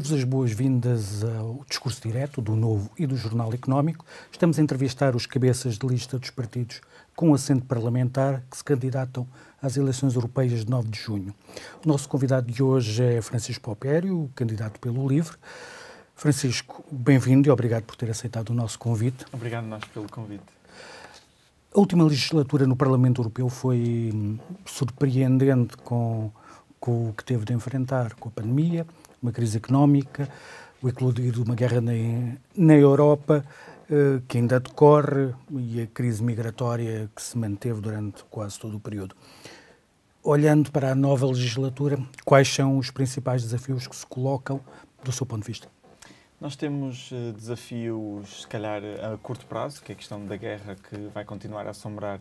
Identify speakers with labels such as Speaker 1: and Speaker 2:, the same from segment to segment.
Speaker 1: Dou-vos as boas-vindas ao discurso direto do Novo e do Jornal Económico. Estamos a entrevistar os cabeças de lista dos partidos com assento parlamentar que se candidatam às eleições europeias de 9 de junho. O nosso convidado de hoje é Francisco Paupério, candidato pelo LIVRE. Francisco, bem-vindo e obrigado por ter aceitado o nosso convite.
Speaker 2: Obrigado nós pelo convite.
Speaker 1: A última legislatura no Parlamento Europeu foi surpreendente com, com o que teve de enfrentar, com a pandemia uma crise económica, o eclodir de uma guerra na, na Europa eh, que ainda decorre e a crise migratória que se manteve durante quase todo o período. Olhando para a nova legislatura, quais são os principais desafios que se colocam do seu ponto de vista?
Speaker 2: Nós temos eh, desafios, se calhar, a curto prazo, que é a questão da guerra que vai continuar a assombrar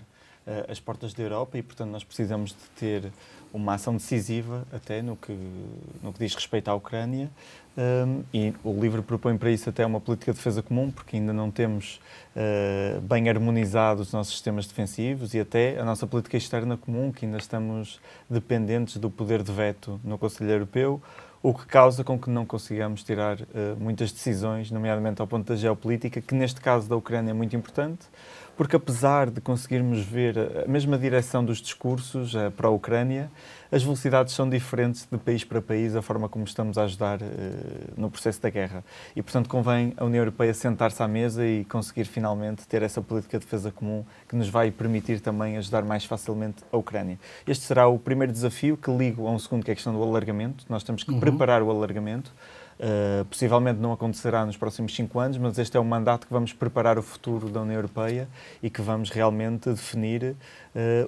Speaker 2: eh, as portas da Europa e, portanto, nós precisamos de ter uma ação decisiva até no que, no que diz respeito à Ucrânia. Um, e o livro propõe para isso até uma política de defesa comum, porque ainda não temos uh, bem harmonizado os nossos sistemas defensivos e até a nossa política externa comum, que ainda estamos dependentes do poder de veto no Conselho Europeu, o que causa com que não consigamos tirar uh, muitas decisões, nomeadamente ao ponto da geopolítica, que neste caso da Ucrânia é muito importante, porque apesar de conseguirmos ver a mesma direção dos discursos uh, para a Ucrânia, as velocidades são diferentes de país para país, a forma como estamos a ajudar uh, no processo da guerra. E, portanto, convém a União Europeia sentar-se à mesa e conseguir finalmente ter essa política de defesa comum que nos vai permitir também ajudar mais facilmente a Ucrânia. Este será o primeiro desafio que ligo a um segundo, que é a questão do alargamento. Nós temos que uhum. preparar o alargamento. Eh, possivelmente não acontecerá nos próximos cinco anos, mas este é um mandato que vamos preparar o futuro da União Europeia e que vamos realmente definir uh,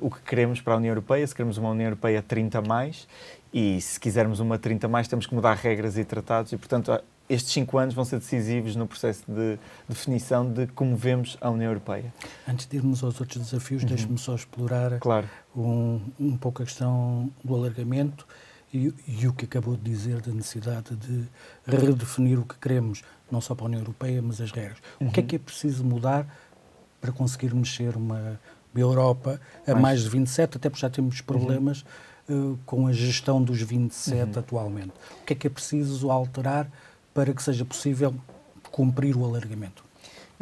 Speaker 2: o que queremos para a União Europeia, se queremos uma União Europeia 30 mais e se quisermos uma 30 mais temos que mudar regras e tratados e, portanto, estes cinco anos vão ser decisivos no processo de definição de como vemos a União Europeia. Antes de irmos aos outros
Speaker 1: desafios, uhum. deixe-me só
Speaker 2: explorar claro. um,
Speaker 1: um pouco a questão do alargamento e, e, o que acabou de dizer da necessidade de redefinir o que queremos, não só para a União Europeia, mas as regras. Uhum. O que é uhum. que é preciso mudar para conseguir mexer uma, uma Europa a mais, de 27, até porque já temos uhum. problemas uhum. uh, com a gestão dos 27 uhum. atualmente. O que é que é preciso alterar para que seja possível cumprir o alargamento?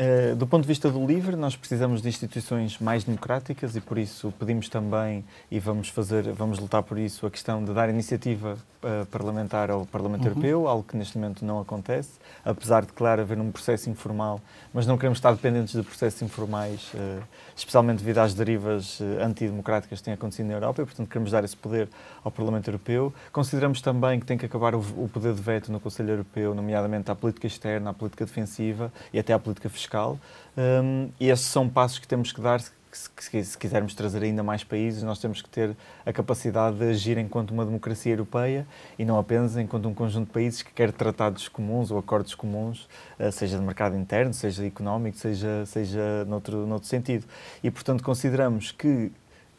Speaker 2: Eh, do ponto de vista do LIVRE, nós precisamos de instituições mais democráticas e por isso pedimos também e vamos fazer, vamos lutar por isso a questão de dar iniciativa uh, parlamentar ao Parlamento uhum. Europeu, algo que neste momento não acontece, apesar de, claro, haver um processo informal, mas não queremos estar dependentes de processos informais, uh, especialmente devido às derivas antidemocráticas que têm acontecido na Europa e, portanto, queremos dar esse poder ao Parlamento Europeu. Consideramos também que tem que acabar o, o poder de veto no Conselho Europeu, nomeadamente à política externa, à política defensiva e até à política fiscal fiscal. Um, e esses são passos que temos que dar se quisermos trazer ainda mais países, nós temos que ter a capacidade de agir enquanto uma democracia europeia e não apenas enquanto um conjunto de países que quer tratados comuns ou acordos comuns, eh, seja de mercado interno, seja económico, seja, seja noutro, noutro sentido. E, portanto, consideramos que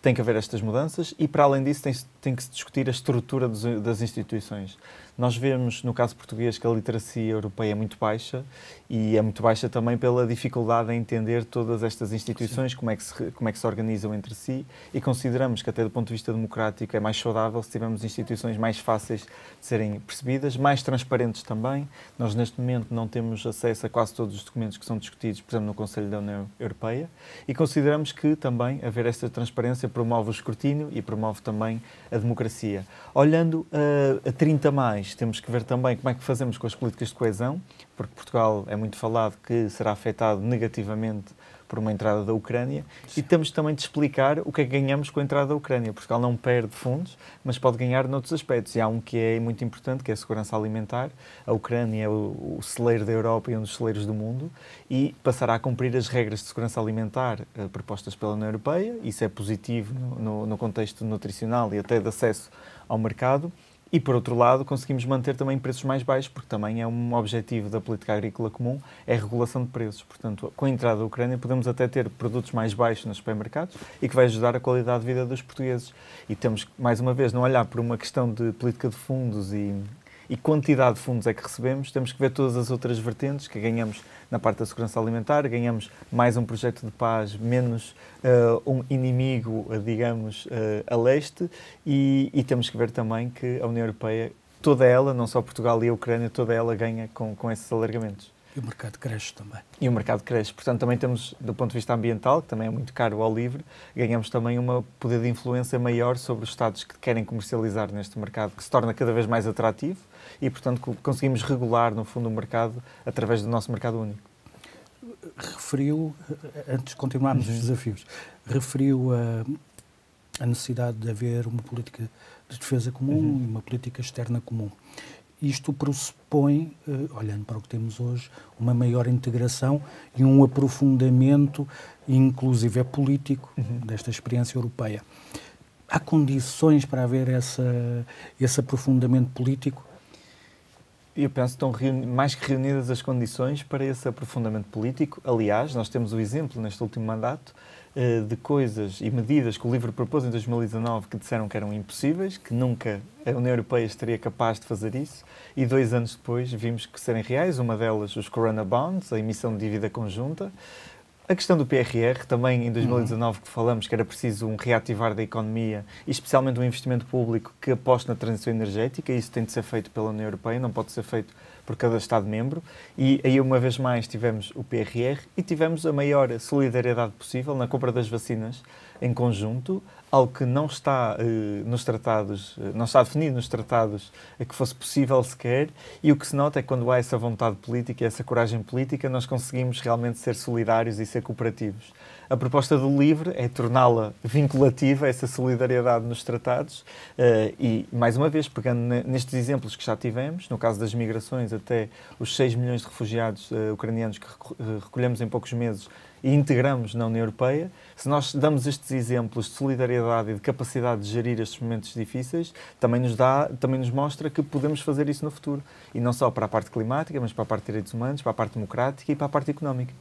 Speaker 2: tem que haver estas mudanças e, para além disso, tem, tem que se discutir a estrutura das instituições. Nós vemos, no caso português, que a literacia europeia é muito baixa e é muito baixa também pela dificuldade em entender todas estas instituições, como é, que se, como é que se organizam entre si e consideramos que, até do ponto de vista democrático, é mais saudável se tivermos instituições mais fáceis de serem percebidas, mais transparentes também. Nós, neste momento, não temos acesso a quase todos os documentos que são discutidos, por exemplo, no Conselho da União Europeia e consideramos que também haver esta transparência promove o escrutínio e promove também a democracia. Olhando uh, a 30 mais, temos que ver também como é que fazemos com as políticas de coesão, porque Portugal é muito falado que será afetado negativamente por uma entrada da Ucrânia Sim. e temos também de explicar o que é que ganhamos com a entrada da Ucrânia. Portugal não perde fundos, mas pode ganhar noutros aspectos. E há um que é muito importante, que é a segurança alimentar. A Ucrânia é o, celeiro da Europa e um dos celeiros do mundo e passará a cumprir as regras de segurança alimentar eh, propostas pela União Europeia. Isso é positivo no, no, no contexto nutricional e até de acesso ao mercado e, por outro lado, conseguimos manter também preços mais baixos, porque também é um objetivo da política agrícola comum, é a regulação de preços. Portanto, com a entrada da Ucrânia, podemos até ter produtos mais baixos nos supermercados e que vai ajudar a qualidade de vida dos portugueses. E temos, mais uma vez, não olhar por uma questão de política de fundos e e quantidade de fundos é que recebemos, temos que ver todas as outras vertentes que ganhamos na parte da segurança alimentar, ganhamos mais um projeto de paz, menos uh, um inimigo, eh, digamos, uh, a leste, e, e temos que ver também que a União Europeia, toda ela, não só Portugal e a Ucrânia, toda ela ganha com, com esses alargamentos. E o mercado cresce também. E o mercado cresce. Portanto, também temos, do ponto de vista ambiental, que também é muito caro ao livre, ganhamos também um poder de influência maior sobre os Estados que querem comercializar neste mercado, que se torna cada vez mais atrativo e, portanto, conseguimos regular, no fundo, o mercado através do nosso mercado único. Referiu,
Speaker 1: antes de continuarmos os desafios, referiu a, a necessidade de haver uma política de defesa comum uhum. e uma política externa comum isto pressupõe, eh, olhando para o que temos hoje, uma maior integração e um aprofundamento, inclusive é político, uhum. desta experiência europeia. Há condições para haver essa, esse aprofundamento político?
Speaker 2: eu penso que estão mais que reunidas as condições para esse aprofundamento político. Aliás, nós temos o exemplo neste último mandato eh, de coisas e medidas que o LIVRE propôs em 2019 que disseram que eram impossíveis, que nunca a União Europeia estaria capaz de fazer isso, e dois anos depois vimos que serem reais, uma delas os Corona Bonds, a emissão de dívida conjunta, a questão do PRR, também em 2019 uhum. que falamos que era preciso um reativar da economia, e especialmente um investimento público que aposte na transição energética, isso tem de ser feito pela União Europeia, não pode ser feito por cada Estado-membro. E aí, uma vez mais, tivemos o PRR e tivemos a maior solidariedade possível na compra das vacinas em conjunto algo que não está uh, nos tratados, uh, não está definido nos tratados uh, que fosse possível sequer, e o que se nota é que quando há essa vontade política, essa coragem política, nós conseguimos realmente ser solidários e ser cooperativos. A proposta do LIVRE é torná-la vinculativa, essa solidariedade nos tratados, eh, e, mais uma vez, pegando nestes exemplos que já tivemos, no caso das migrações, até os 6 milhões de refugiados eh, ucranianos que eh, recolhemos em poucos meses e integramos na União Europeia, se nós damos estes exemplos de solidariedade e de capacidade de gerir estes momentos difíceis, também nos dá, também nos mostra que podemos fazer isso no futuro, e não só para a parte climática, mas para a parte de direitos humanos, para a parte democrática e para a parte económica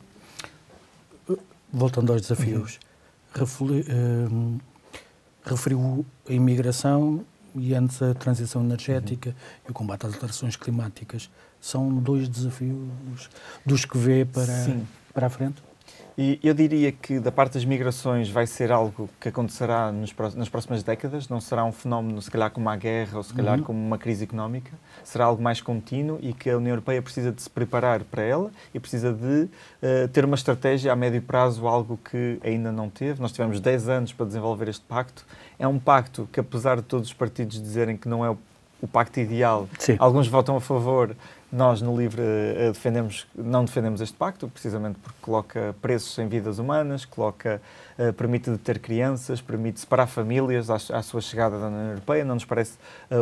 Speaker 1: voltando aos desafios, uhum. Ehm, referiu a imigração e antes a transição energética uhum. e o combate às alterações climáticas. São dois desafios dos que vê para, para a frente?
Speaker 2: E eu diria que da parte das migrações vai ser algo que acontecerá nos, nas próximas décadas, não será um fenómeno, se calhar, como uma guerra ou se calhar uhum. como uma crise económica, será algo mais contínuo e que a União Europeia precisa de se preparar para ela e precisa de uh, ter uma estratégia a médio prazo, algo que ainda não teve. Nós tivemos 10 anos para desenvolver este pacto. É um pacto que, apesar de todos os partidos dizerem que não é o o pacto ideal. Sim. Alguns votam a favor, nós, no LIVRE, eh, eh, defendemos, não defendemos este pacto, precisamente porque coloca preços em vidas humanas, coloca, eh, permite deter crianças, permite separar famílias à, sua chegada da União Europeia, não nos parece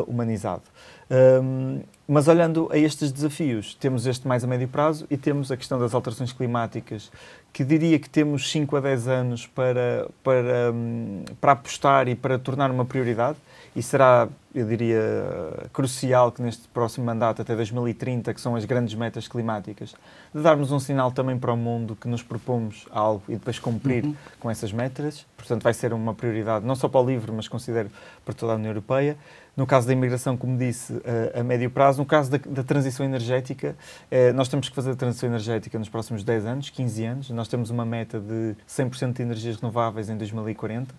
Speaker 2: humanizado. Um, mas olhando a estes desafios, temos este mais a médio prazo e temos a questão das alterações climáticas, que diria que temos 5 a 10 anos para, para, para apostar e para tornar uma prioridade. E será, eu diria, crucial que neste próximo mandato, até 2030, que são as grandes metas climáticas, de darmos um sinal também para o mundo que nos propomos algo e depois cumprir uhum. com essas metas. Portanto, vai ser uma prioridade não só para o livro, mas considero para toda a União Europeia no caso da imigração, como disse, eh, a médio prazo. No caso da, da transição energética, eh, nós temos que fazer a transição energética nos próximos 10 anos, 15 anos. Nós temos uma meta de 100% de energias renováveis em 2040.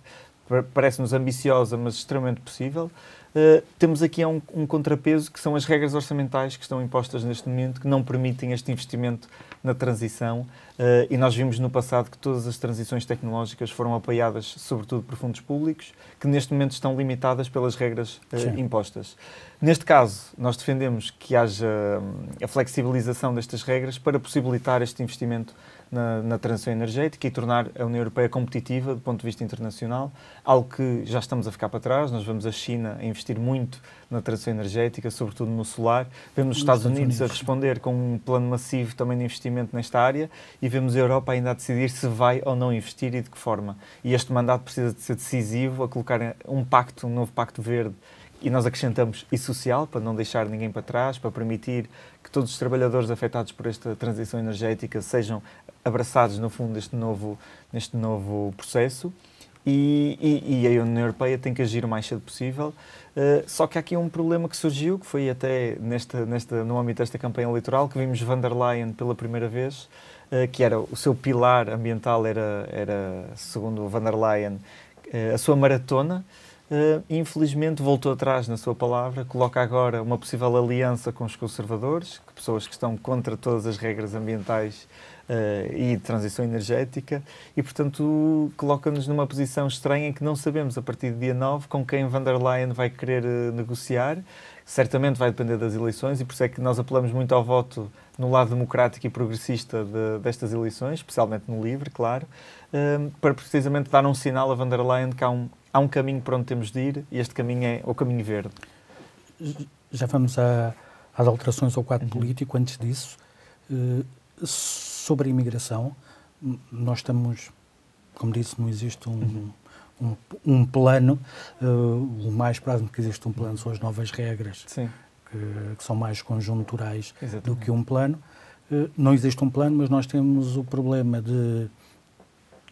Speaker 2: Parece-nos ambiciosa, mas extremamente possível. Eh, temos aqui um, um, contrapeso que são as regras orçamentais que estão impostas neste momento, que não permitem este investimento na transição. Uh, e nós vimos no passado que todas as transições tecnológicas foram apoiadas, sobretudo, por fundos públicos, que neste momento estão limitadas pelas regras uh, impostas. Neste caso, nós defendemos que haja hum, a flexibilização destas regras para possibilitar este investimento na, na, transição energética e tornar a União Europeia competitiva do ponto de vista internacional, algo que já estamos a ficar para trás. Nós vemos a China a investir muito na transição energética, sobretudo no solar. Vemos os Estados, Unidos, Unidos, a responder com um plano massivo também de investimento nesta área e vemos a Europa ainda a decidir se vai ou não investir e de que forma. E este mandato precisa de ser decisivo a colocar um pacto, um novo pacto verde e nós acrescentamos e social, para não deixar ninguém para trás, para permitir que todos os trabalhadores afetados por esta transição energética sejam abraçados, no fundo, deste novo, neste novo processo. E, e, e, a União Europeia tem que agir o mais cedo possível. Uh, só que há aqui um problema que surgiu, que foi até nesta, nesta, no âmbito desta campanha eleitoral, que vimos van der Leyen pela primeira vez, uh, que era o seu pilar ambiental, era, era segundo van der Leyen, uh, a sua maratona, Uh, infelizmente voltou atrás na sua palavra, coloca agora uma possível aliança com os conservadores, pessoas que estão contra todas as regras ambientais uh, e de transição energética, e portanto coloca-nos numa posição estranha em que não sabemos a partir do dia 9 com quem Van der Leyen vai querer uh, negociar. Certamente vai depender das eleições e por isso é que nós apelamos muito ao voto no lado democrático e progressista de, destas eleições, especialmente no LIVRE, claro, para precisamente dar um sinal a Van der Leyen que há um, há um caminho para onde temos de ir e este caminho é o caminho verde.
Speaker 1: Já vamos a, às alterações ao quadro uhum. político. Antes disso, eh, sobre a imigração, nós estamos, como disse, não existe um, uhum. um, um, plano. Eh, o mais próximo que existe um plano são as novas regras, que, que, são mais conjunturais Exatamente. do que um plano. Eh, não existe um plano, mas nós temos o problema de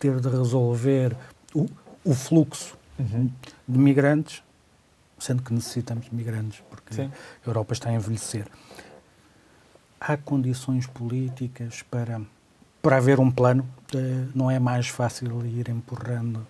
Speaker 1: ter de resolver o, o fluxo uhum. de migrantes, sendo que necessitamos de migrantes, porque Sim. a Europa está a envelhecer. Há condições políticas para, para haver um plano? Eh, não é mais fácil ir empurrando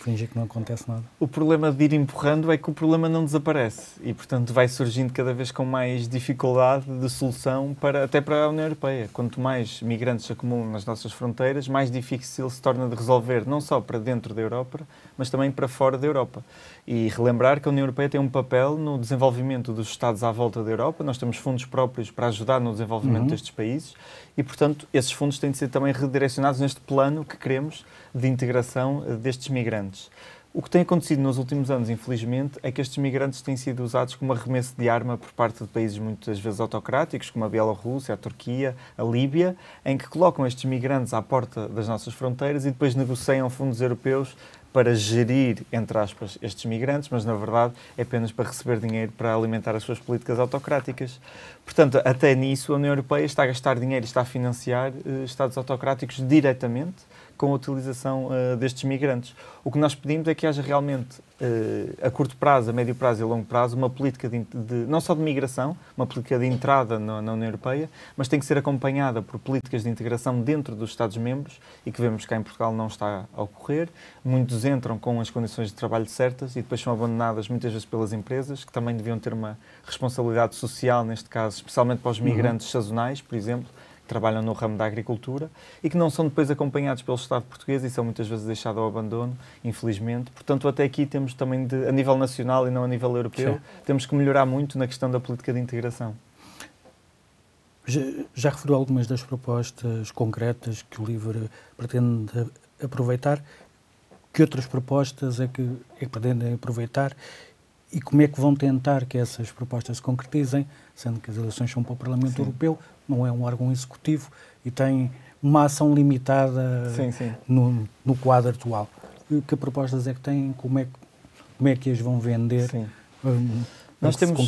Speaker 1: fingir que não acontece nada.
Speaker 2: O problema de ir empurrando é que o problema não desaparece e, portanto, vai surgindo cada vez com mais dificuldade de solução para, até para a União Europeia. Quanto mais migrantes se acumulam nas nossas fronteiras, mais difícil se torna de resolver, não só para dentro da Europa, mas também para fora da Europa. E relembrar que a União Europeia tem um papel no desenvolvimento dos Estados à volta da Europa, nós temos fundos próprios para ajudar no desenvolvimento uhum. destes países e, portanto, esses fundos têm de ser também redirecionados neste plano que queremos de integração destes migrantes migrantes. O que tem acontecido nos últimos anos, infelizmente, é que estes migrantes têm sido usados como arremesso de arma por parte de países muitas vezes autocráticos, como a Bielorrússia, a Turquia, a Líbia, em que colocam estes migrantes à porta das nossas fronteiras e depois negociam fundos europeus para gerir, entre aspas, estes migrantes, mas na verdade é apenas para receber dinheiro para alimentar as suas políticas autocráticas. Portanto, até nisso, a União Europeia está a gastar dinheiro, está a financiar eh, Estados autocráticos diretamente com a utilização uh, destes migrantes. O que nós pedimos é que haja realmente, uh, a curto prazo, a médio prazo e a longo prazo, uma política de, de não só de migração, uma política de entrada na, na, União Europeia, mas tem que ser acompanhada por políticas de integração dentro dos Estados-membros e que vemos que cá em Portugal não está a ocorrer. Muitos entram com as condições de trabalho certas e depois são abandonadas muitas vezes pelas empresas, que também deviam ter uma responsabilidade social, neste caso, especialmente para os uhum. migrantes uhum. sazonais, por exemplo, trabalham no ramo da agricultura e que não são depois acompanhados pelo Estado português e são muitas vezes deixados ao abandono, infelizmente. Portanto, até aqui temos também, de, a nível nacional e não a nível europeu, Sim. temos que melhorar muito na questão da política de integração.
Speaker 1: Já, já referiu algumas das propostas concretas que o LIVRE pretende aproveitar. Que outras propostas é que, é que pretendem aproveitar e como é que vão tentar que essas propostas se concretizem, sendo que as eleições são para o Parlamento Sim. Europeu, não é um órgão executivo e tem uma ação limitada sim, sim. No, no, quadro atual. Que propostas é que têm? Como é que, como é que as vão vender? Sim. Um, nós temos,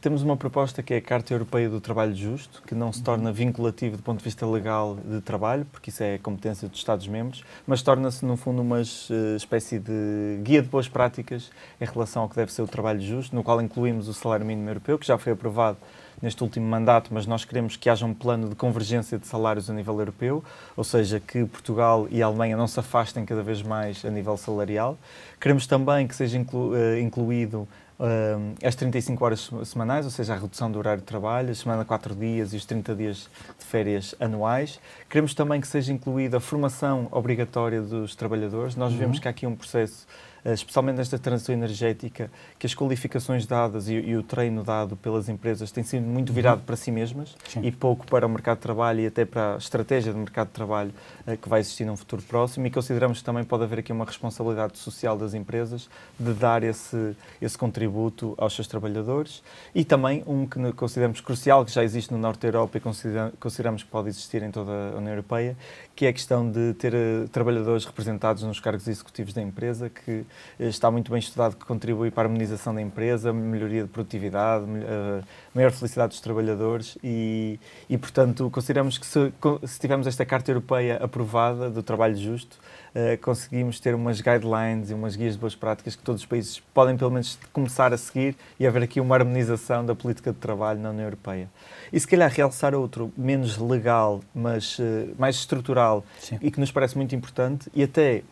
Speaker 2: temos uma proposta que é a Carta Europeia do Trabalho Justo, que não se torna vinculativa do ponto de vista legal de trabalho, porque isso é competência dos Estados-membros, mas torna-se, no fundo, uma eh, espécie de guia de boas práticas em relação ao que deve ser o trabalho justo, no qual incluímos o salário mínimo europeu, que já foi aprovado neste último mandato, mas nós queremos que haja um plano de convergência de salários a nível europeu, ou seja, que Portugal e a Alemanha não se afastem cada vez mais a nível salarial. Queremos também que seja inclu eh, incluído uh, as 35 horas semanais, ou seja, a redução do horário de trabalho, a semana 4 dias e os 30 dias de férias anuais. Queremos também que seja incluída a formação obrigatória dos trabalhadores. Nós uhum. vemos que há aqui um processo eh, especialmente nesta transição energética, que as qualificações dadas e, e, o treino dado pelas empresas têm sido muito uhum. virado para si mesmas Sim. e pouco para o mercado de trabalho e até para a estratégia de mercado de trabalho eh, que vai existir num futuro próximo e consideramos que também pode haver aqui uma responsabilidade social das empresas de dar esse, esse contributo aos seus trabalhadores e também um que consideramos crucial, que já existe no Norte da Europa e consideramos que pode existir em toda a União Europeia, que é a questão de ter eh, trabalhadores representados nos cargos executivos da empresa que eh, está muito bem estudado que contribui para a harmonização da empresa, melhoria de produtividade, eh, maior felicidade dos trabalhadores e, e portanto, consideramos que se, se tivermos esta Carta Europeia aprovada do trabalho justo, eh, conseguimos ter umas guidelines e umas guias de boas práticas que todos os países podem, pelo menos, começar a seguir e haver aqui uma harmonização da política de trabalho na União Europeia. E, se calhar, realçar outro, menos legal, mas mais estrutural Sim. e que nos parece muito importante e até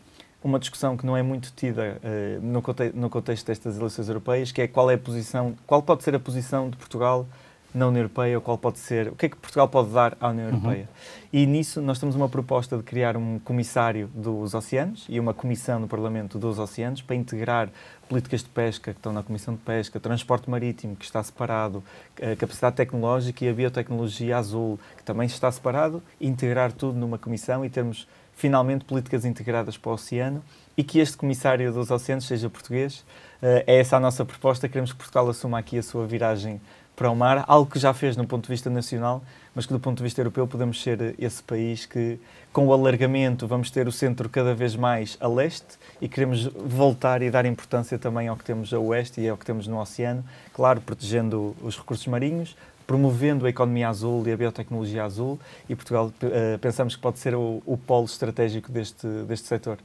Speaker 2: uma discussão que não é muito tida uh, no, conte no, contexto destas eleições europeias, que é qual é a posição, qual pode ser a posição de Portugal na União Europeia, ou qual pode ser, o que é que Portugal pode dar à União uhum. Europeia. Uhum. E nisso nós temos uma proposta de criar um comissário dos oceanos e uma comissão no Parlamento dos oceanos para integrar políticas de pesca que estão na Comissão de Pesca, transporte marítimo que está separado, eh, capacidade tecnológica e a biotecnologia azul que também está separado, integrar tudo numa comissão e termos finalmente políticas integradas para o oceano e que este comissário dos oceanos seja português. Eh, é essa a nossa proposta. Queremos que Portugal assuma aqui a sua viragem para o mar, algo que já fez no ponto de vista nacional, mas que do ponto de vista europeu podemos ser eh, esse país que, com o alargamento, vamos ter o centro cada vez mais a leste e queremos voltar e dar importância também ao que temos a oeste e ao que temos no oceano, claro, protegendo os recursos marinhos, promovendo a economia azul e a biotecnologia azul e Portugal uh, pensamos que pode ser o, o, polo estratégico deste, deste setor.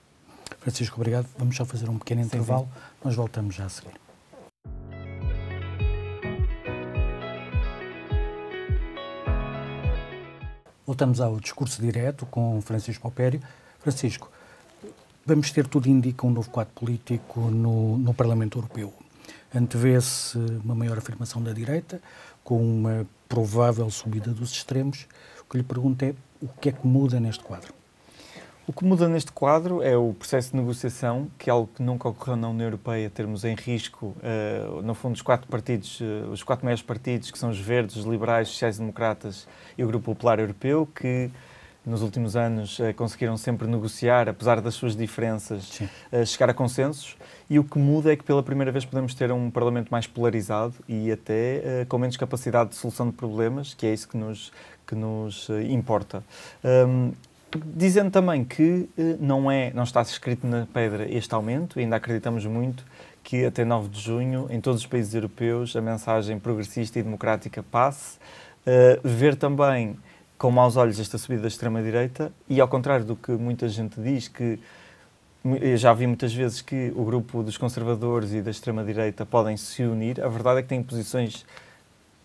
Speaker 1: Francisco, obrigado. Vamos só fazer um pequeno intervalo, sim, sim. nós voltamos já a seguir. Voltamos ao discurso direto com Francisco Alpério. Francisco, vamos ter tudo indica um novo quadro político no, no Parlamento Europeu antevê-se uma maior afirmação da direita, com uma provável subida dos extremos. O que lhe pergunto é o que é que muda neste quadro?
Speaker 2: O que muda neste quadro é o processo de negociação, que é algo que nunca ocorreu na União Europeia, termos em risco, uh, no fundo, os quatro partidos, uh, os quatro maiores partidos, que são os Verdes, os Liberais, os Sociais-Democratas e o Grupo Popular Europeu, que nos últimos anos eh, conseguiram sempre negociar, apesar das suas diferenças, eh, chegar a consensos. E o que muda é que pela primeira vez podemos ter um Parlamento mais polarizado e até eh, com menos capacidade de solução de problemas, que é isso que nos, que nos importa. Um, dizendo também que não, é, não está escrito na pedra este aumento, ainda acreditamos muito que até 9 de junho, em todos os países europeus, a mensagem progressista e democrática passe. Uh, ver também com maus olhos esta subida da extrema-direita e, ao contrário do que muita gente diz, que eu já vi muitas vezes que o grupo dos conservadores e da extrema-direita podem se unir, a verdade é que têm posições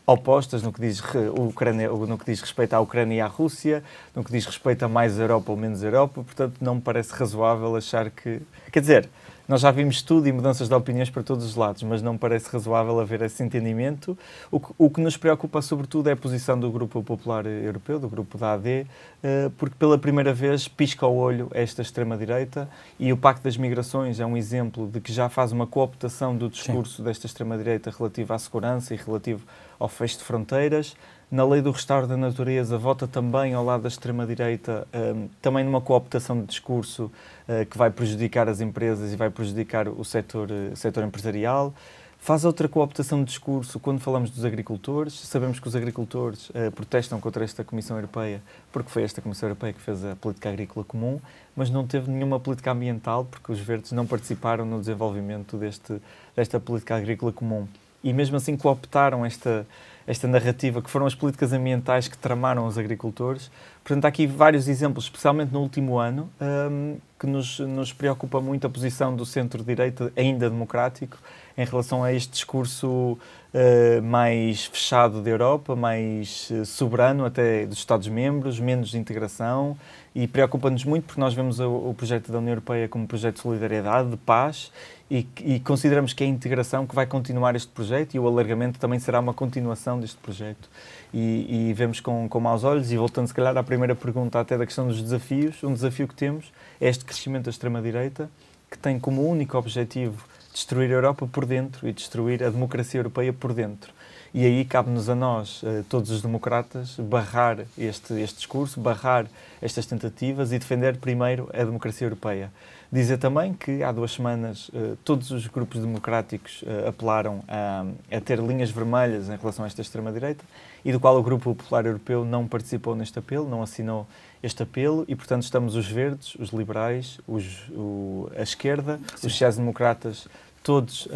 Speaker 2: opostas no que, diz, Ucrânia, no que diz respeito à Ucrânia e à Rússia, no que diz respeito a mais Europa ou menos Europa, portanto não me parece razoável achar que... Quer dizer, nós já vimos tudo e mudanças de opiniões para todos os lados, mas não parece razoável haver esse entendimento. O que, o que nos preocupa, sobretudo, é a posição do Grupo Popular Europeu, do Grupo da AD, eh, porque pela primeira vez pisca o olho esta extrema-direita e o Pacto das Migrações é um exemplo de que já faz uma cooptação do discurso Sim. desta extrema-direita relativo à segurança e relativo ao fecho de fronteiras na lei do restauro da natureza, vota também ao lado da extrema-direita, um, também numa cooptação de discurso uh, que vai prejudicar as empresas e vai prejudicar o setor, uh, setor empresarial. Faz outra cooptação de discurso quando falamos dos agricultores. Sabemos que os agricultores uh, protestam contra esta Comissão Europeia, porque foi esta Comissão Europeia que fez a política agrícola comum, mas não teve nenhuma política ambiental, porque os verdes não participaram no desenvolvimento deste, desta política agrícola comum. E mesmo assim cooptaram esta, esta narrativa que foram as políticas ambientais que tramaram os agricultores. Portanto, há aqui vários exemplos, especialmente no último ano, um, que nos, nos preocupa muito a posição do centro-direita, ainda democrático, em relação a este discurso uh, mais fechado da Europa, mais uh, soberano até dos Estados-membros, menos de integração e preocupa-nos muito porque nós vemos o, o, projeto da União Europeia como um projeto de solidariedade, de paz e, e, consideramos que é a integração que vai continuar este projeto e o alargamento também será uma continuação deste projeto. E, e vemos com, com maus olhos e voltando se calhar à primeira pergunta até da questão dos desafios, um desafio que temos é este crescimento da extrema-direita que tem como único objetivo destruir a Europa por dentro e destruir a democracia europeia por dentro. E aí cabe-nos a nós, eh, todos os democratas, barrar este, este discurso, barrar estas tentativas e defender primeiro a democracia europeia. Dizer também que há duas semanas eh, todos os grupos democráticos eh, apelaram a, a ter linhas vermelhas em relação a esta extrema-direita e do qual o Grupo Popular Europeu não participou neste apelo, não assinou este apelo e, portanto, estamos os verdes, os liberais, os, o, a esquerda, Sim. os sociais-democratas todos uh,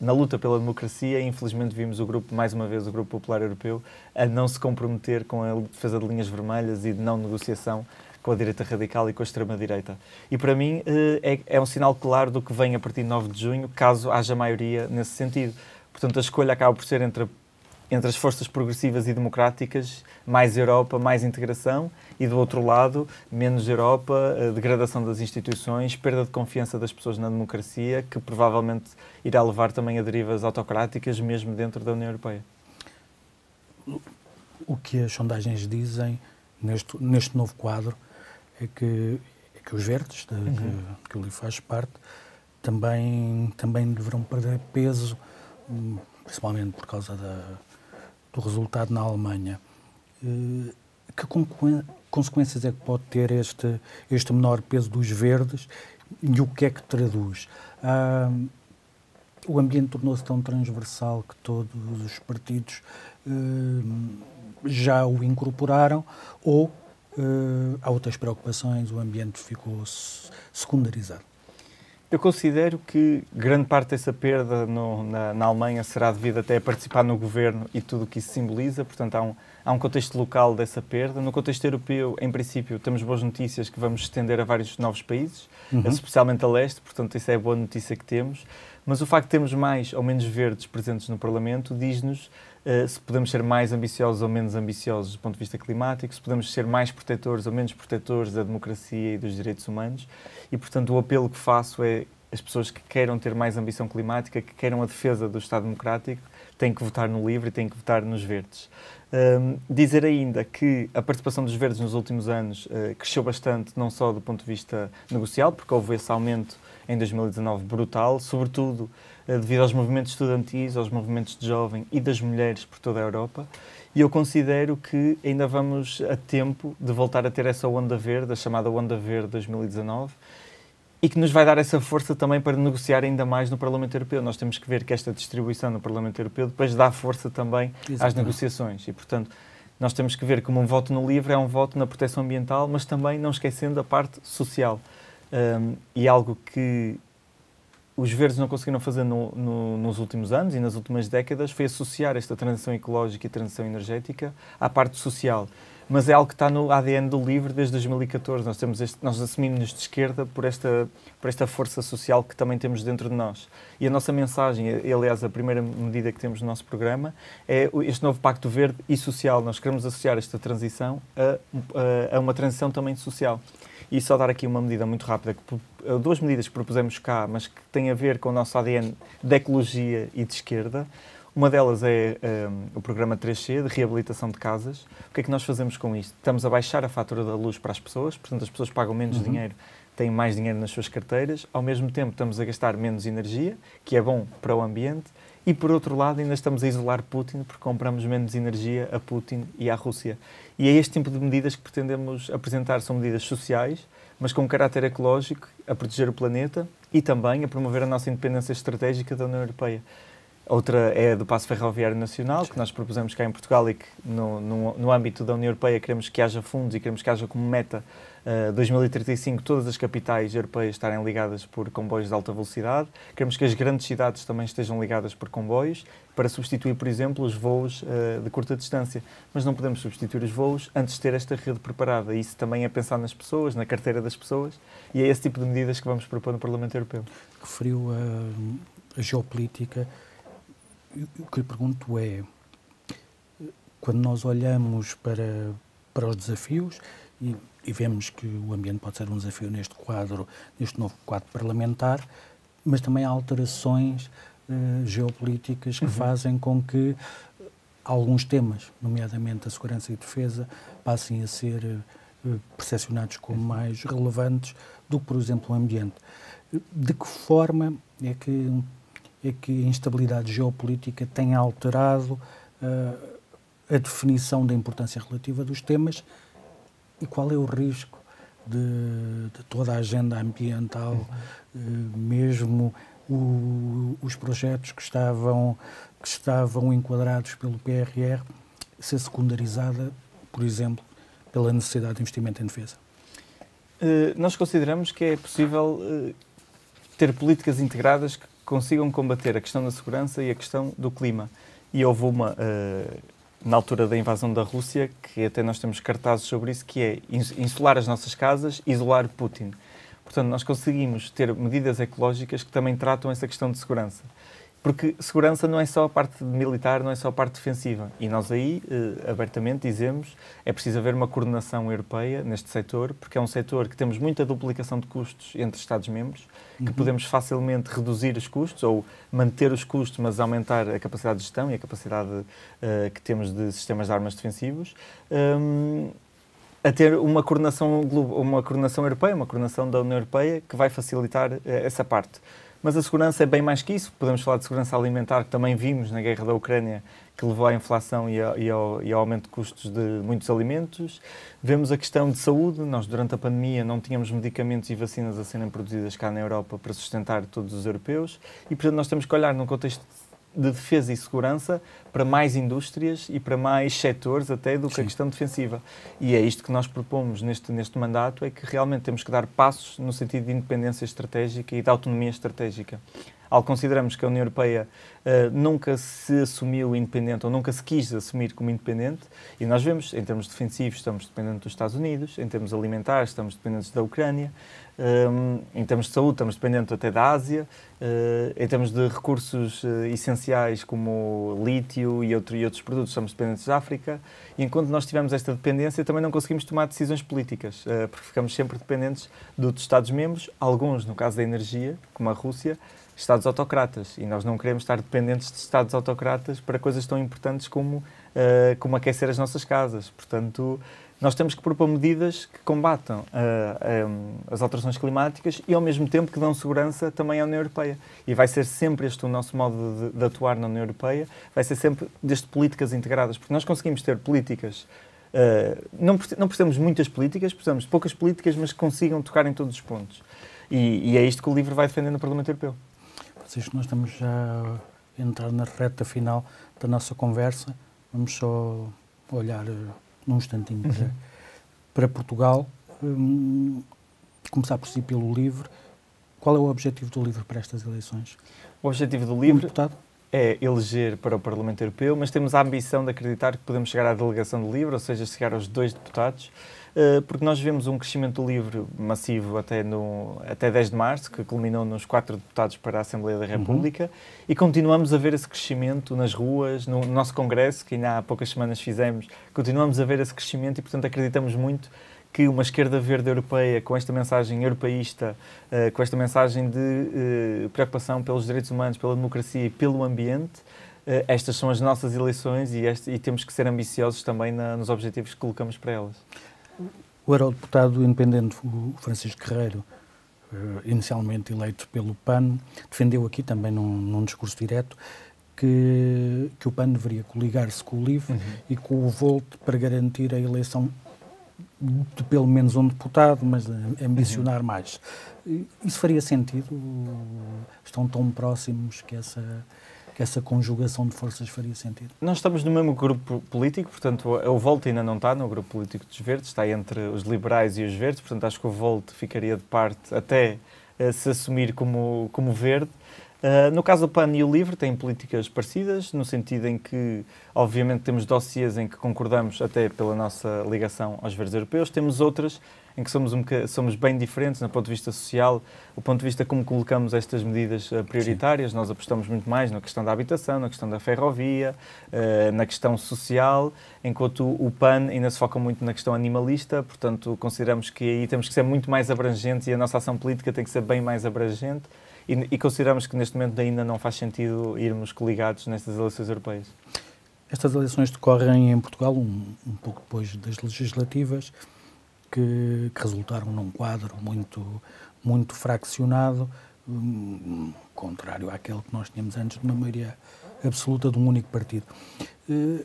Speaker 2: na luta pela democracia, infelizmente vimos o grupo, mais uma vez o Grupo Popular Europeu, a não se comprometer com a defesa de linhas vermelhas e de não negociação com a direita radical e com a extrema-direita. E para mim uh, é, é, um sinal claro do que vem a partir de 9 de junho, caso haja maioria nesse sentido. Portanto, a escolha acaba por ser entre a entre as forças progressivas e democráticas, mais Europa, mais integração, e do outro lado, menos Europa, degradação das instituições, perda de confiança das pessoas na democracia, que provavelmente irá levar também a derivas autocráticas, mesmo dentro da União Europeia.
Speaker 1: O que as sondagens dizem neste, neste novo quadro é que, é que os verdes, de, uhum. que, que o faz parte, também, também deverão perder peso, hum, principalmente por causa da do resultado na Alemanha. Eh, que consequências é que pode ter este, este menor peso dos verdes e o que é que traduz? Ah, o ambiente tornou-se tão transversal que todos os partidos eh, já o incorporaram ou eh, há outras preocupações, o ambiente ficou secundarizado?
Speaker 2: Eu considero que grande parte dessa perda no, na, na, Alemanha será devida até a participar no governo e tudo o que isso simboliza. Portanto, há um, há um contexto local dessa perda. No contexto europeu, em princípio, temos boas notícias que vamos estender a vários novos países, uhum. especialmente a leste. Portanto, isso é a boa notícia que temos mas o facto de termos mais ou menos verdes presentes no Parlamento diz-nos uh, se podemos ser mais ambiciosos ou menos ambiciosos do ponto de vista climático, se podemos ser mais protetores ou menos protetores da democracia e dos direitos humanos. E, portanto, o apelo que faço é as pessoas que queiram ter mais ambição climática, que queiram a defesa do Estado Democrático, têm que votar no Livre e têm que votar nos Verdes. Um, dizer ainda que a participação dos Verdes nos últimos anos uh, cresceu bastante, não só do ponto de vista negocial, porque houve esse aumento em 2019 brutal, sobretudo eh, devido aos movimentos estudantis, aos movimentos de jovem e das mulheres por toda a Europa. E eu considero que ainda vamos a tempo de voltar a ter essa onda verde, a chamada onda verde 2019, e que nos vai dar essa força também para negociar ainda mais no Parlamento Europeu. Nós temos que ver que esta distribuição no Parlamento Europeu depois dá força também Exatamente. às negociações. E, portanto, nós temos que ver como um voto no livre é um voto na proteção ambiental, mas também não esquecendo a parte social um, e algo que os verdes não conseguiram fazer no, no, nos últimos anos e nas últimas décadas foi associar esta transição ecológica e transição energética à parte social. Mas é algo que está no ADN do LIVRE desde 2014. Nós, temos este, nós assumimos-nos de esquerda por esta, por esta força social que também temos dentro de nós. E a nossa mensagem, e, aliás, a primeira medida que temos no nosso programa, é este novo Pacto Verde e Social. Nós queremos associar esta transição a, a uma transição também social. E só dar aqui uma medida muito rápida, que, eh, duas medidas que propusemos cá, mas que têm a ver com o nosso ADN de ecologia e de esquerda. Uma delas é um, eh, o programa 3C, de reabilitação de casas. O que é que nós fazemos com isto? Estamos a baixar a fatura da luz para as pessoas, portanto, as pessoas pagam menos uhum. dinheiro, têm mais dinheiro nas suas carteiras. Ao mesmo tempo, estamos a gastar menos energia, que é bom para o ambiente e por outro lado, ainda estamos a isolar Putin porque compramos menos energia a Putin e à Rússia. E é este tipo de medidas que pretendemos apresentar, são medidas sociais, mas com caráter ecológico, a proteger o planeta e também a promover a nossa independência estratégica da União Europeia. Outra é do Passo Ferroviário Nacional, que nós propusemos cá em Portugal e que, no, no, no âmbito da União Europeia, queremos que haja fundos e queremos que haja como meta Uh, eh, 2035 todas as capitais europeias estarem ligadas por comboios de alta velocidade. Queremos que as grandes cidades também estejam ligadas por comboios para substituir, por exemplo, os voos uh, de curta distância. Mas não podemos substituir os voos antes de ter esta rede preparada. Isso também é pensar nas pessoas, na carteira das pessoas, e é esse tipo de medidas que vamos propor no Parlamento Europeu. Referiu a, eh, a geopolítica
Speaker 1: o que lhe pergunto é, quando nós olhamos para, para os desafios e, e, vemos que o ambiente pode ser um desafio neste quadro, neste novo quadro parlamentar, mas também há alterações uh, geopolíticas que uhum. fazem com que alguns temas, nomeadamente a segurança e defesa, passem a ser uh, percepcionados como uhum. mais relevantes do que, por exemplo, o ambiente. De que forma é que é que a instabilidade geopolítica tem alterado uh, a definição da importância relativa dos temas e qual é o risco de, de toda a agenda ambiental, uh, mesmo o, os projetos que estavam, que estavam enquadrados pelo PRR, ser secundarizada, por exemplo, pela necessidade de investimento em defesa?
Speaker 2: Uh, nós consideramos que é possível uh, ter políticas integradas que consigam combater a questão da segurança e a questão do clima. E houve uma, uh, na altura da invasão da Rússia, que até nós temos cartazes sobre isso, que é insular as nossas casas, isolar Putin. Portanto, nós conseguimos ter medidas ecológicas que também tratam essa questão de segurança. Porque segurança não é só a parte militar, não é só a parte defensiva. E nós aí, eh, abertamente, dizemos é preciso haver uma coordenação europeia neste setor, porque é um setor que temos muita duplicação de custos entre Estados-membros, uhum. que podemos facilmente reduzir os custos ou manter os custos, mas aumentar a capacidade de gestão e a capacidade eh, que temos de sistemas de armas defensivos. Um, ehm, a ter uma coordenação, uma coordenação europeia, uma coordenação da União Europeia que vai facilitar eh, essa parte. Mas a segurança é bem mais que isso. Podemos falar de segurança alimentar, que também vimos na guerra da Ucrânia, que levou à inflação e ao, e ao, e ao aumento de custos de muitos alimentos. Vemos a questão de saúde. Nós, durante a pandemia, não tínhamos medicamentos e vacinas a serem produzidas cá na Europa para sustentar todos os europeus. E, portanto, nós temos que olhar num contexto de defesa e segurança para mais indústrias e para mais setores até do que Sim. a questão defensiva. E é isto que nós propomos neste, neste mandato, é que realmente temos que dar passos no sentido de independência estratégica e de autonomia estratégica. Ao consideramos que a União Europeia uh, nunca se assumiu independente ou nunca se quis assumir como independente, e nós vemos, em termos defensivos, estamos dependentes dos Estados Unidos, em termos alimentares, estamos dependentes da Ucrânia, um, ehm, em termos de saúde, estamos dependentes até da Ásia, uh, em termos de recursos uh, essenciais como lítio e, outro, e outros produtos, estamos dependentes da África, e enquanto nós tivemos esta dependência, também não conseguimos tomar decisões políticas, porque ficamos sempre dependentes dos Estados-membros, alguns, no caso da energia, como a Rússia, Estados autocratas e nós não queremos estar dependentes de Estados autocratas para coisas tão importantes como, uh, como aquecer as nossas casas. Portanto, nós temos que propor medidas que combatam uh, eh, um, eh, as alterações climáticas e, ao mesmo tempo, que dão segurança também à União Europeia. E vai ser sempre este o nosso modo de, de atuar na União Europeia, vai ser sempre desde políticas integradas, porque nós conseguimos ter políticas Uh, não, não precisamos de muitas políticas, precisamos de poucas políticas, mas que consigam tocar em todos os pontos. E, e é isto que o livro vai defender no Parlamento Europeu.
Speaker 1: Francisco, nós estamos já a entrar na reta final da nossa conversa. Vamos só olhar eh, num instantinho uhum. para, uhum. para Portugal. Hum, começar por si pelo LIVRE. Qual é o objetivo do LIVRE para estas eleições?
Speaker 2: O objetivo do LIVRE um é eleger para o Parlamento Europeu, mas temos a ambição de acreditar que podemos chegar à delegação do LIVRE, ou seja, chegar aos dois deputados. Eh, porque nós vemos um crescimento livre massivo até, no, até 10 de março, que culminou nos quatro deputados para a Assembleia da uhum. República, uhum. e continuamos a ver esse crescimento nas ruas, no nosso Congresso, que ainda há poucas semanas fizemos, continuamos a ver esse crescimento e, portanto, acreditamos muito que uma esquerda verde europeia, com esta mensagem europeísta, uh, com esta mensagem de uh, preocupação pelos direitos humanos, pela democracia e pelo ambiente, uh, estas são as nossas eleições e, este, e, temos que ser ambiciosos também na, nos objetivos que colocamos para elas
Speaker 1: o eurodeputado independente Francisco Guerreiro, eh, inicialmente eleito pelo PAN, defendeu aqui também num, num discurso direto que, que o PAN deveria coligar-se com o LIVRE uhum. e com o VOLT para garantir a eleição de pelo menos um deputado, mas ambicionar uhum. mais. Isso faria sentido? Estão tão próximos que essa que essa conjugação de forças faria sentido.
Speaker 2: Nós estamos no mesmo grupo político, portanto, o Volte ainda não está no grupo político dos Verdes, está entre os liberais e os verdes, portanto, acho que o Volt ficaria de parte até uh, se assumir como, como verde. Uh, no caso do PAN e o LIVRE têm políticas parecidas, no sentido em que, obviamente, temos dossiês em que concordamos até pela nossa ligação aos verdes europeus, temos outras em que somos, um somos bem diferentes no ponto de vista social, o ponto de vista como colocamos estas medidas eh, prioritárias. Sim. Nós apostamos muito mais na questão da habitação, na questão da ferrovia, eh, na questão social, enquanto o PAN ainda se foca muito na questão animalista, portanto, consideramos que aí temos que ser muito mais abrangentes e a nossa ação política tem que ser bem mais abrangente. E, e, consideramos que neste momento ainda não faz sentido irmos coligados nestas eleições europeias.
Speaker 1: Estas eleições decorrem em Portugal um, um pouco depois das legislativas que, que resultaram num quadro muito, muito fraccionado, um, contrário àquele que nós tínhamos antes de uma maioria absoluta de um único partido. Uh,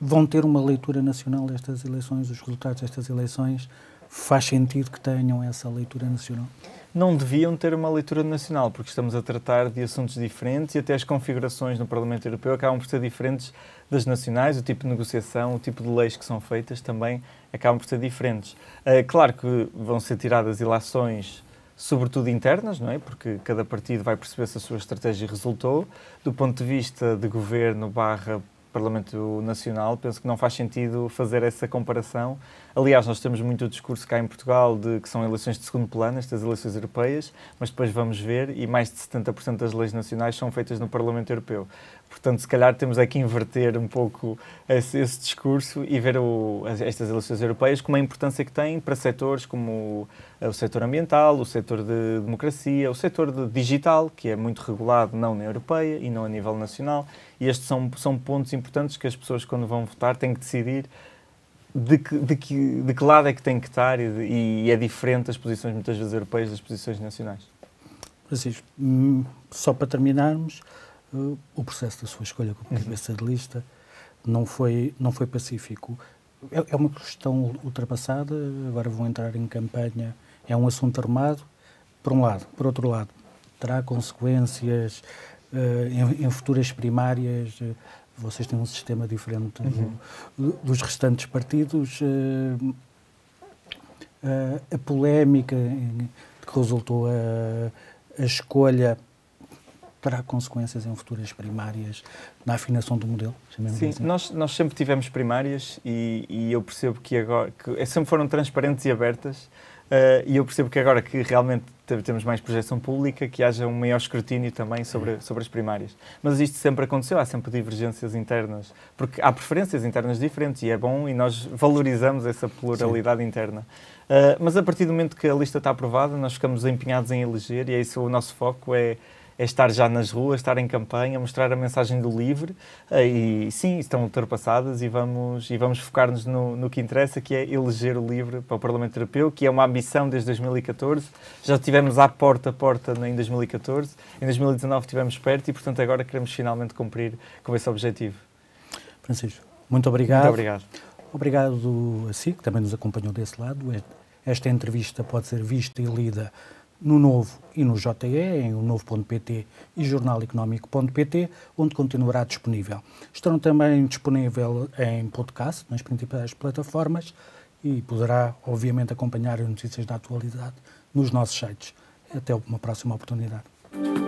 Speaker 1: vão ter uma leitura nacional destas eleições, os resultados destas eleições, faz sentido que tenham essa leitura
Speaker 2: nacional? Não deviam ter uma leitura nacional, porque estamos a tratar de assuntos diferentes e até as configurações no Parlamento Europeu acabam por ser diferentes das nacionais, o tipo de negociação, o tipo de leis que são feitas também acabam por ser diferentes. É claro que vão ser tiradas ilações sobretudo internas, não é? Porque cada partido vai perceber se a sua estratégia resultou. Do ponto de vista de governo barra Parlamento Nacional, penso que não faz sentido fazer essa comparação, Aliás, nós temos muito o discurso cá em Portugal de que são eleições de segundo plano, estas eleições europeias, mas depois vamos ver, e mais de 70% das leis nacionais são feitas no Parlamento Europeu. Portanto, se calhar temos é que inverter um pouco esse, esse discurso e ver o, estas eleições europeias como a importância que têm para setores como o, o setor ambiental, o setor de democracia, o setor de digital, que é muito regulado na União Europeia e não a nível nacional. E estes são, são pontos importantes que as pessoas, quando vão votar, têm que decidir de que, de, que, de que lado é que tem que estar e, e é diferente as posições muitas vezes europeias das posições nacionais?
Speaker 1: Francisco, hum, só para terminarmos, eh, o processo da sua escolha como uhum. cabeça de lista não foi, não foi pacífico. É, é, uma questão ultrapassada, agora vão entrar em campanha, é um assunto armado, por um lado. Por outro lado, terá consequências eh, em, futuras primárias, eh, vocês têm um sistema diferente do, uhum. dos restantes partidos. Uh, uh, a polémica que resultou a, eh, a escolha terá consequências em futuras primárias na afinação do modelo? Sim, assim.
Speaker 2: nós, nós sempre tivemos primárias e, e eu percebo que agora que sempre foram transparentes e abertas uh, e eu percebo que agora que realmente temos mais projeção pública, que haja um maior escrutínio também sobre, sobre as primárias. Mas isto sempre aconteceu, há sempre divergências internas, porque há preferências internas diferentes e é bom e nós valorizamos essa pluralidade Sim. interna. Uh, mas a partir do momento que a lista está aprovada, nós ficamos empenhados em eleger e é isso o nosso foco é é estar já nas ruas, estar em campanha, mostrar a mensagem do livre ah, e sim, estão ultrapassadas e vamos, e vamos focar-nos no, no, que interessa, que é eleger o livre para o Parlamento Europeu, que é uma ambição desde 2014. Já tivemos à porta a porta em 2014, em 2019 tivemos perto e, portanto, agora queremos finalmente cumprir com esse objetivo.
Speaker 1: Francisco, muito obrigado. Muito obrigado. Obrigado a si, que também nos acompanhou desse lado. Esta entrevista pode ser vista e lida no Novo e no JE, em o Novo.pt e jornaleconómico.pt, onde continuará disponível. Estarão também disponível em podcast, nas principais plataformas, e poderá, obviamente, acompanhar as notícias da atualidade nos nossos sites. Até uma próxima oportunidade.